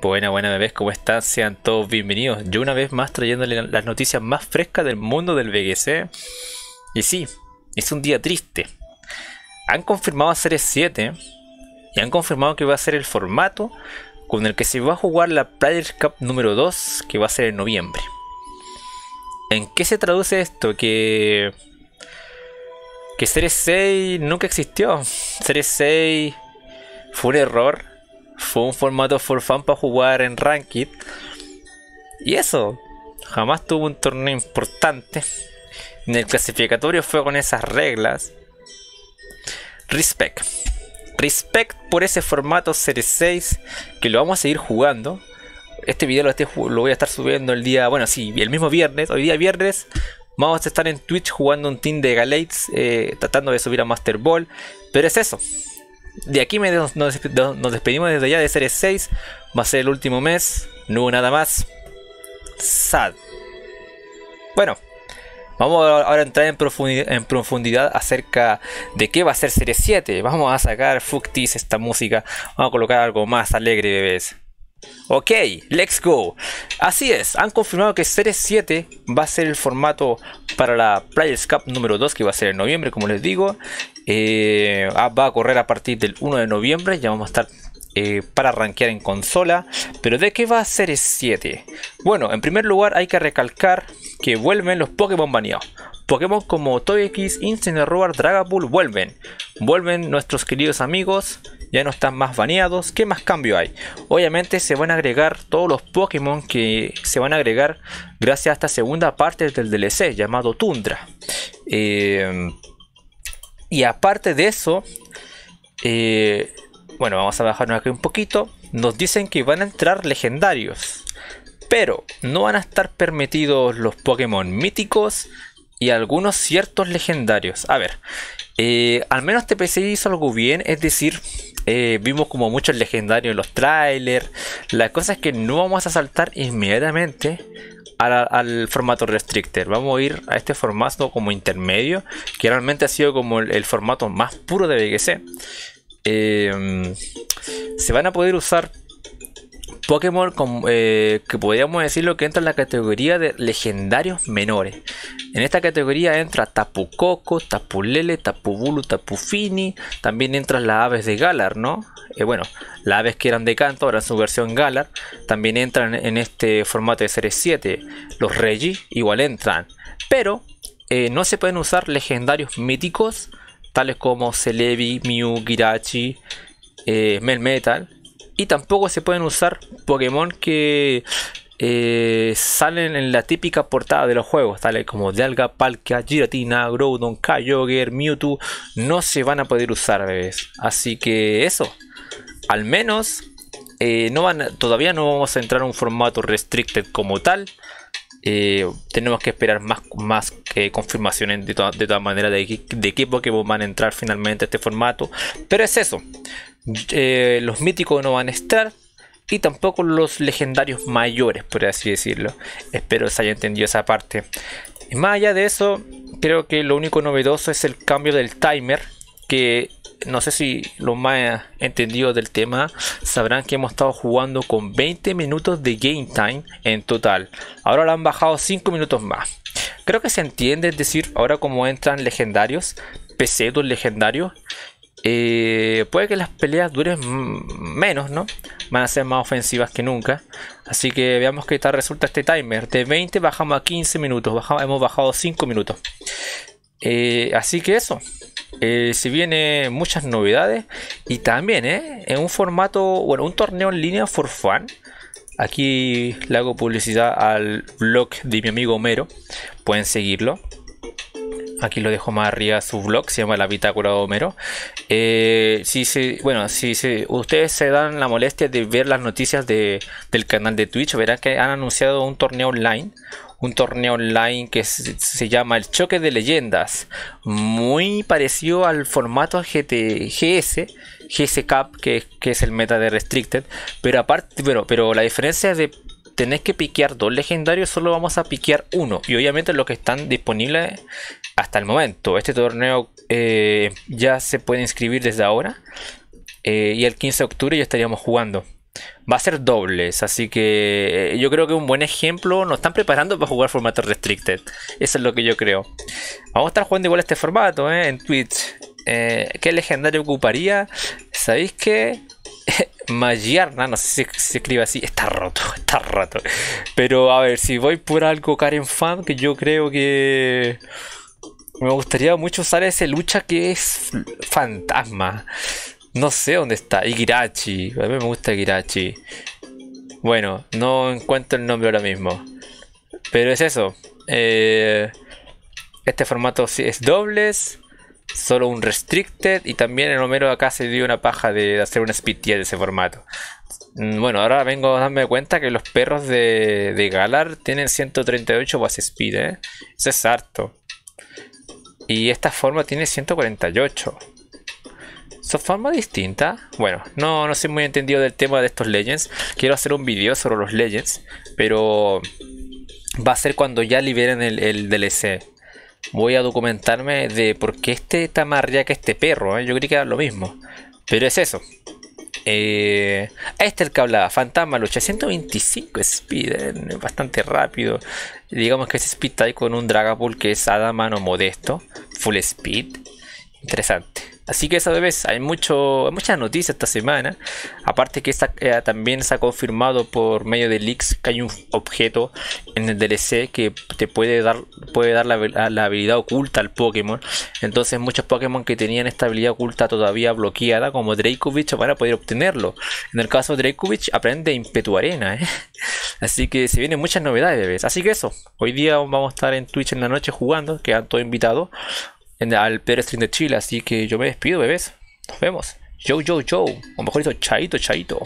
Buena, buena bebés, ¿cómo están? Sean todos bienvenidos. Yo una vez más trayéndole las noticias más frescas del mundo del BGC. Y sí, es un día triste. Han confirmado a Series 7 y han confirmado que va a ser el formato con el que se va a jugar la Players Cup número 2 que va a ser en noviembre. ¿En qué se traduce esto? Que. Que Series 6 nunca existió. Series 6 fue un error fue un formato for fan para jugar en Ranked. Y eso, jamás tuvo un torneo importante. En el clasificatorio fue con esas reglas. Respect. Respect por ese formato Series 6 que lo vamos a seguir jugando. Este video lo, estoy, lo voy a estar subiendo el día, bueno, sí, el mismo viernes. Hoy día viernes vamos a estar en Twitch jugando un team de Galates, eh, tratando de subir a Master Ball. Pero es eso, de aquí nos, despedimos desde ya de Series 6. Va a ser el último mes. No hubo nada más. Sad. Bueno, vamos ahora a entrar en profundidad, acerca de qué va a ser Series 7. Vamos a sacar Fuctis esta música. Vamos a colocar algo más alegre, bebés. Ok, let's go. Así es, han confirmado que Series 7 va a ser el formato para la Players Cup número 2 que va a ser en noviembre, como les digo. Eh, ah, va a correr a partir del 1 de noviembre, ya vamos a estar eh, para rankear en consola. Pero ¿de qué va Series 7? Bueno, en primer lugar hay que recalcar que vuelven los Pokémon baneados. Pokémon como Togekiss, Incineroar, Dragapult vuelven. Vuelven nuestros queridos amigos ya no están más baneados. ¿Qué más cambio hay? Obviamente se van a agregar todos los Pokémon que se van a agregar gracias a esta segunda parte del DLC llamado Tundra. Eh, y aparte de eso, eh, bueno, vamos a bajarnos aquí un poquito. Nos dicen que van a entrar legendarios. Pero no van a estar permitidos los Pokémon míticos y algunos ciertos legendarios. A ver, eh, al menos TPC hizo algo bien, es decir, eh, vimos como muchos legendarios en los trailers. La cosa es que no vamos a saltar inmediatamente al, formato restrictor. Vamos a ir a este formato como intermedio, que realmente ha sido como el, formato más puro de BGC. Eh, se van a poder usar Pokémon eh, que podríamos decirlo que entra en la categoría de legendarios menores. En esta categoría entra Tapu Coco, Tapu Lele, Tapu Bulu, Tapu Fini. También entran las aves de Galar, ¿no? Eh, bueno, las aves que eran de canto, ahora en su versión Galar. También entran en este formato de serie 7. Los Regis igual entran. Pero eh, no se pueden usar legendarios míticos, tales como Celebi, Mew, Girachi, Melmetal y tampoco se pueden usar Pokémon que eh, salen en la típica portada de los juegos, tales como Dialga, Palkia, Giratina, Groudon, Kyogre, Mewtwo, no se van a poder usar, bebés. Así que eso, al menos eh, todavía no vamos a entrar a un formato restricted como tal, eh, tenemos que esperar más, más que confirmaciones de, de todas maneras de, de que Pokémon van a entrar finalmente a este formato. Pero es eso. Eh, los míticos no van a estar. Y tampoco los legendarios mayores, por así decirlo. Espero se haya entendido esa parte. Y más allá de eso, creo que lo único novedoso es el cambio del timer. Que no sé si los más entendidos del tema sabrán que hemos estado jugando con 20 minutos de game time en total. Ahora lo han bajado 5 minutos más. Creo que se entiende, es decir, ahora como entran legendarios, PC dos legendarios, eh, puede que las peleas duren menos, ¿no? Van a ser más ofensivas que nunca. Así que veamos qué tal resulta este timer. De 20 bajamos a 15 minutos, hemos bajado 5 minutos. Eh, así que eso. Eh, si se vienen muchas novedades y también eh, en un formato, bueno, un torneo en línea for fun. Aquí le hago publicidad al blog de mi amigo Homero. Pueden seguirlo. Aquí lo dejo más arriba su blog, se llama La Bitácora de Homero. Eh, si bueno, si ustedes se dan la molestia de ver las noticias de, del canal de Twitch, verán que han anunciado un torneo online, un torneo online que se, llama El Choque de Leyendas, muy parecido al formato GTGS, GS, GS que, es el meta de Restricted, pero aparte, pero, pero la diferencia es de tenés que piquear dos legendarios, solo vamos a piquear uno. Y obviamente los que están disponibles hasta el momento. Este torneo eh, ya se puede inscribir desde ahora. Eh, y el 15 de octubre ya estaríamos jugando va a ser dobles, así que eh, yo creo que un buen ejemplo, nos están preparando para jugar formato restricted, eso es lo que yo creo. Vamos a estar jugando igual este formato eh, en Twitch. Eh, ¿Qué legendario ocuparía? ¿Sabéis qué? Magiarna, no sé si se escribe así, está roto, está roto. Pero a ver, si voy por algo Karen Fan, que yo creo que... Me gustaría mucho usar ese lucha que es fantasma. No sé dónde está. Igirachi. A mí me gusta Igirachi. Bueno, no encuentro el nombre ahora mismo. Pero es eso. Eh, este formato sí es dobles. Solo un restricted. Y también el Homero acá se dio una paja de hacer un speed tier de ese formato. Mm, bueno, ahora vengo a darme cuenta que los perros de, Galar tienen 138 base speed, ¿eh? es harto. Y esta forma tiene 148. ¿Son formas distintas? Bueno, no, no soy muy entendido del tema de estos Legends. Quiero hacer un video sobre los Legends, pero va a ser cuando ya liberen el, DLC. Voy a documentarme de por qué este está más real que este perro. ¿eh? Yo creí que era lo mismo. Pero es eso. Eh, este es el que hablaba, Fantasma Lucha 125 speed, bastante rápido. Digamos que ese speed está con un Dragapult que es Adamano modesto, full speed. Interesante. Así que esa vez hay mucho, muchas noticias esta semana. Aparte que eh, también se ha confirmado por medio de leaks que hay un objeto en el DLC que te puede dar, puede dar la, habilidad oculta al Pokémon. Entonces muchos Pokémon que tenían esta habilidad oculta todavía bloqueada, como Dracovic, van a poder obtenerlo. En el caso de Dracovic, aprende Impetu Arena. ¿eh? Así que se vienen muchas novedades, bebés. Así que eso, hoy día vamos a estar en Twitch en la noche jugando, que quedan todos invitados en, al Pedro de Chile. Así que yo me despido, bebés. Nos vemos. Yo, yo, Joe. O mejor dicho, chaito, chaito.